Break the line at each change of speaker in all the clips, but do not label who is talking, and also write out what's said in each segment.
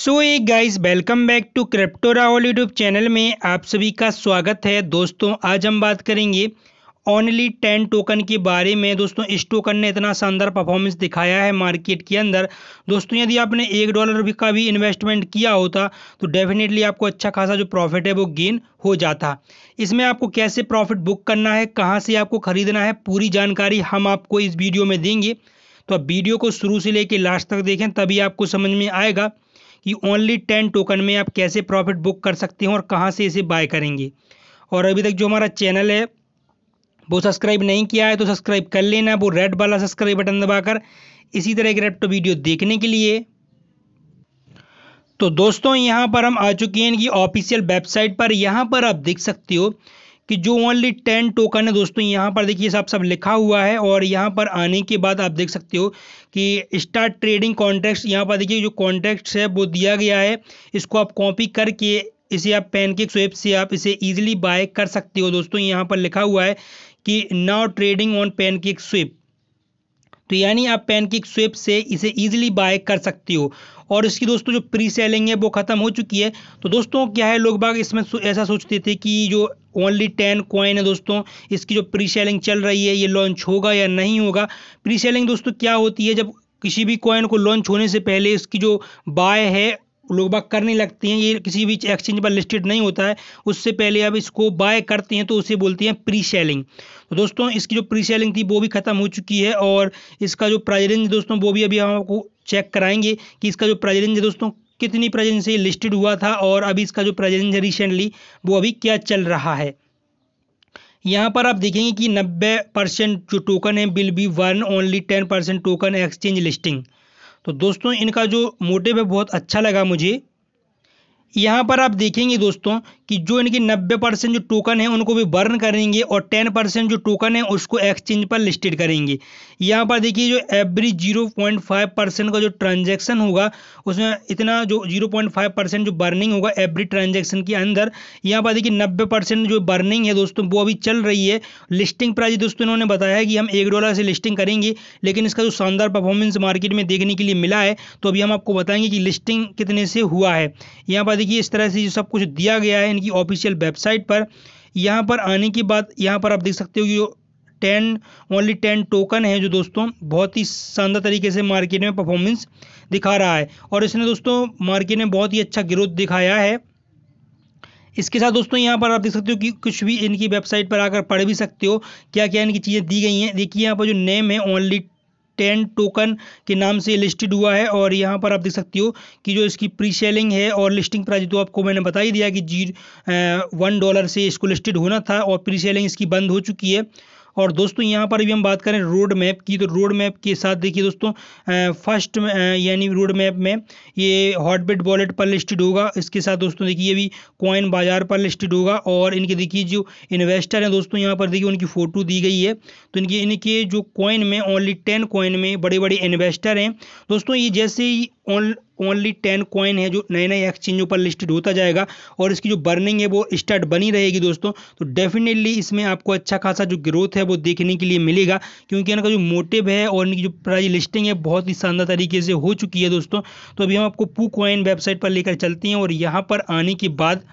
so hey guys welcome back to crypto Rahul YouTube channel में आप सभी का स्वागत है दोस्तों आज हम बात करेंगे ओनली टेन टोकन के बारे में दोस्तों इस टोकन ने इतना शानदार परफॉर्मेंस दिखाया है मार्केट के अंदर दोस्तों यदि आपने एक डॉलर भी का भी इन्वेस्टमेंट किया होता तो डेफिनेटली आपको अच्छा खासा जो प्रॉफिट है वो गेन हो जाता इसमें आपको कैसे प्रॉफिट बुक करना है कहाँ से आपको खरीदना है पूरी जानकारी हम आपको इस वीडियो में देंगे तो आप वीडियो को शुरू से लेकर लास्ट तक देखें तभी आपको समझ में आएगा कि ओनली टेन टोकन में आप कैसे प्रॉफिट बुक कर सकते हैं और कहाँ से इसे बाय करेंगे और अभी तक जो हमारा चैनल है वो सब्सक्राइब नहीं किया है तो सब्सक्राइब कर लेना वो रेड वाला सब्सक्राइब बटन दबाकर इसी तरह की रेप्टो वीडियो देखने के लिए तो दोस्तों यहाँ पर हम आ चुके हैं कि ऑफिशियल वेबसाइट पर यहाँ पर आप देख सकते हो कि जो ओनली टेन टोकन है दोस्तों यहाँ पर देखिए सब सब लिखा हुआ है और यहाँ पर आने के बाद आप देख सकते हो कि स्टार ट्रेडिंग कॉन्ट्रैक्ट यहाँ पर देखिए जो कॉन्ट्रैक्ट है वो दिया गया है इसको आप कॉपी करके इसे आप पेनकेक स्वेप से आप इसे ईजिली बाय कर सकते हो दोस्तों यहाँ पर लिखा हुआ है कि now trading on PancakeSwap तो यानी आप पैनकेक स्वेप से इसे ईजिली बाय कर सकते हो और इसकी दोस्तों जो प्री सेलिंग है वो ख़त्म हो चुकी है तो दोस्तों क्या है लोग बाग इसमें ऐसा सोचते थे कि जो ओनली टेन कॉइन है दोस्तों इसकी जो प्री सेलिंग चल रही है ये लॉन्च होगा या नहीं होगा प्री सेलिंग दोस्तों क्या होती है जब किसी भी कॉइन को लॉन्च होने से पहले इसकी जो बाय है लोग बाग करने लगती हैं ये किसी भी एक्सचेंज पर लिस्टेड नहीं होता है उससे पहले अब इसको बाय करते हैं तो उसे बोलती हैं प्री सेलिंग तो दोस्तों इसकी जो प्री सेलिंग थी वो भी ख़त्म हो चुकी है और इसका जो प्राइज रेंज दोस्तों वो भी अभी हम आपको चेक कराएंगे कि इसका जो प्राइज रेंज है दोस्तों कितनी प्राइज रेंज से लिस्टेड हुआ था और अभी इसका जो प्राइज रेंज है रिसेंटली वो अभी क्या चल रहा है यहाँ पर आप देखेंगे कि नब्बे परसेंट जो टोकन है will be one only ten percent token exchange listing तो दोस्तों इनका जो मोटिव है बहुत अच्छा लगा मुझे यहाँ पर आप देखेंगे दोस्तों कि जो इनकी 90 परसेंट जो टोकन है उनको भी बर्न करेंगे और 10 परसेंट जो टोकन है उसको एक्सचेंज पर लिस्टेड करेंगे यहाँ पर देखिए जो एवरी 0.5 परसेंट का जो ट्रांजैक्शन होगा उसमें इतना जो 0.5 परसेंट जो बर्निंग होगा एवरी ट्रांजेक्शन के अंदर यहाँ पर देखिए नब्बे परसेंट जो बर्निंग है दोस्तों वो अभी चल रही है लिस्टिंग प्राइस दोस्तों इन्होंने बताया है कि हम एक डॉलर से लिस्टिंग करेंगे लेकिन इसका जो शानदार परफॉर्मेंस मार्केट में देखने के लिए मिला है तो अभी हम आपको बताएंगे कि लिस्टिंग कितने से हुआ है यहाँ पर देखिए इस तरह से सब कुछ दिया गया है की ऑफिशियल वेबसाइट पर यहाँ पर आने के बाद यहाँ पर आप देख सकते हो कि टेन ओनली टेन टोकन है जो दोस्तों बहुत ही शानदार तरीके से मार्केट में परफॉर्मेंस दिखा रहा है और इसने दोस्तों मार्केट में बहुत ही अच्छा ग्रोथ दिखाया है इसके साथ दोस्तों यहाँ पर आप देख सकते हो कि कुछ भी इनकी वेबसाइट पर आकर पढ़ भी सकते हो क्या क्या इनकी चीज़ें दी गई हैं देखिए यहाँ पर जो नेम है ओनली टेन टोकन के नाम से लिस्टेड हुआ है और यहाँ पर आप देख सकते हो कि जो इसकी प्री सेलिंग है और लिस्टिंग प्राइस तो आपको मैंने बता ही दिया कि जी वन डॉलर से इसको लिस्टेड होना था और प्री सेलिंग इसकी बंद हो चुकी है और दोस्तों यहाँ पर भी हम बात करें रोड मैप की तो रोड मैप के साथ देखिए दोस्तों फर्स्ट यानी रोड मैप में ये हॉटबेट वॉलेट पर लिस्टेड होगा इसके साथ दोस्तों देखिए ये भी कॉइन बाजार पर लिस्टेड होगा और इनके देखिए जो इन्वेस्टर हैं दोस्तों यहाँ पर देखिए उनकी फ़ोटो दी गई है तो इनके इनके जो कॉइन में ओनली टेन कॉइन में बड़े बड़े इन्वेस्टर हैं दोस्तों ये जैसे ही ओनली टेन कॉइन है जो नए नए एक्सचेंजों पर लिस्टेड होता जाएगा और इसकी जो बर्निंग है वो स्टार्ट बनी रहेगी दोस्तों तो डेफिनेटली इसमें आपको अच्छा खासा जो ग्रोथ है वो देखने के लिए मिलेगा क्योंकि इनका जो मोटिव है और इनकी जो प्राइस लिस्टिंग है बहुत ही शानदार तरीके से हो चुकी है दोस्तों तो अभी हम आपको पू कॉइन वेबसाइट पर लेकर चलते हैं और यहाँ पर आने के बाद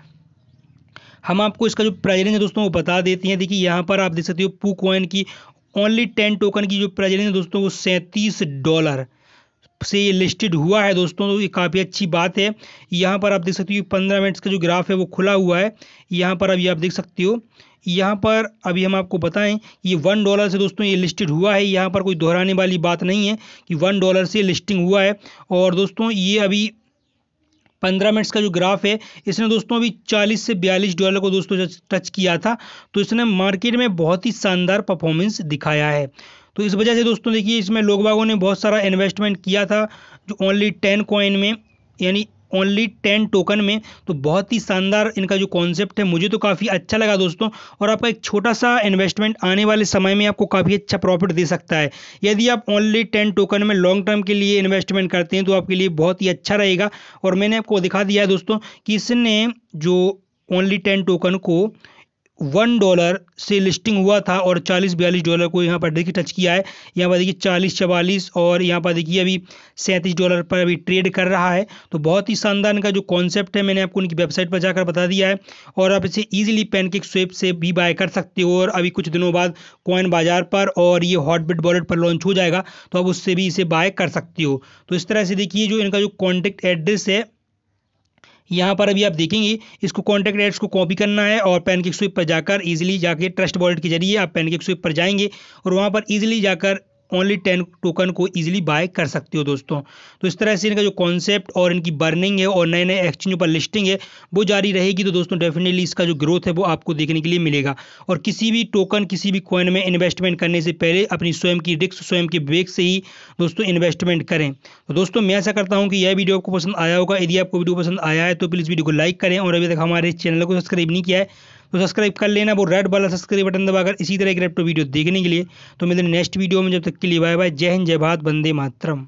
हम आपको इसका जो प्राइज रेंज है दोस्तों वो बता देते हैं देखिए यहाँ पर आप देख सकते हो पू कॉइन की ओनली टेन टोकन की जो प्राइज रेंज है दोस्तों वो सैंतीस डॉलर से ये लिस्टेड हुआ है दोस्तों तो ये काफ़ी अच्छी बात है यहाँ पर आप देख सकते हो पंद्रह मिनट्स का जो ग्राफ है वो खुला हुआ है यहाँ पर अभी आप देख सकते हो यहाँ पर अभी हम आपको बताएं ये वन डॉलर से दोस्तों ये लिस्टेड हुआ है यहाँ पर कोई दोहराने वाली बात नहीं है कि वन डॉलर से लिस्टिंग हुआ है और दोस्तों ये अभी पंद्रह मिनट्स का जो ग्राफ है इसने दोस्तों अभी चालीस से बयालीस डॉलर को दोस्तों टच किया था तो इसने मार्केट में बहुत ही शानदार परफॉर्मेंस दिखाया है तो इस वजह से दोस्तों देखिए इसमें लोग बागों ने बहुत सारा इन्वेस्टमेंट किया था जो ओनली टेन कॉइन में यानी ओनली टेन टोकन में तो बहुत ही शानदार इनका जो कॉन्सेप्ट है मुझे तो काफ़ी अच्छा लगा दोस्तों और आपका एक छोटा सा इन्वेस्टमेंट आने वाले समय में आपको काफ़ी अच्छा प्रॉफिट दे सकता है यदि आप ओनली टेन टोकन में लॉन्ग टर्म के लिए इन्वेस्टमेंट करते हैं तो आपके लिए बहुत ही अच्छा रहेगा और मैंने आपको दिखा दिया है दोस्तों कि इसने जो ओनली टेन टोकन को वन डॉलर से लिस्टिंग हुआ था और चालीस बयालीस डॉलर को यहाँ पर देखिए टच किया है यहाँ पर देखिए चालीस चवालीस और यहाँ पर देखिए अभी सैंतीस डॉलर पर अभी ट्रेड कर रहा है तो बहुत ही शानदार इनका जो कॉन्सेप्ट है मैंने आपको उनकी वेबसाइट पर जाकर बता दिया है और आप इसे ईजिली पैनकेक स्वेप से भी बाय कर सकते हो और अभी कुछ दिनों बाद कॉइन बाजार पर और ये हॉटबिट वॉलेट पर लॉन्च हो जाएगा तो आप उससे भी इसे बाय कर सकते हो तो इस तरह से देखिए जो इनका जो कॉन्टेक्ट एड्रेस है यहाँ पर अभी आप देखेंगे इसको कॉन्टैक्ट एड्स को कॉपी करना है और पैनकेक स्विप पर जाकर ईजिली जाके ट्रस्ट वॉलेट के जरिए आप पैनकेक स्विप पर जाएंगे और वहाँ पर ईजिली जाकर ओनली टेन टोकन को ईजिली बाय कर सकते हो दोस्तों तो इस तरह से इनका जो कॉन्सेप्ट और इनकी बर्निंग है और नए नए एक्सचेंजों पर लिस्टिंग है वो जारी रहेगी तो दोस्तों डेफिनेटली इसका जो ग्रोथ है वो आपको देखने के लिए मिलेगा और किसी भी टोकन किसी भी कॉइन में इन्वेस्टमेंट करने से पहले अपनी स्वयं की रिक्स स्वयं के बेग से ही दोस्तों इन्वेस्टमेंट करें तो दोस्तों मैं ऐसा करता हूँ कि यह वीडियो आपको पसंद आया होगा यदि आपको वीडियो पसंद आया है तो प्लीज़ वीडियो को लाइक करें और अभी तक हमारे चैनल को सब्सक्राइब नहीं किया है तो सब्सक्राइब कर लेना वो रेड वाला सब्सक्राइब बटन दबाकर इसी तरह की रेप्टो वीडियो देखने के लिए तो मिलते हैं नेक्स्ट वीडियो में जब तक के लिए बाय बाय जय हिंद जय भारत बंदे मातरम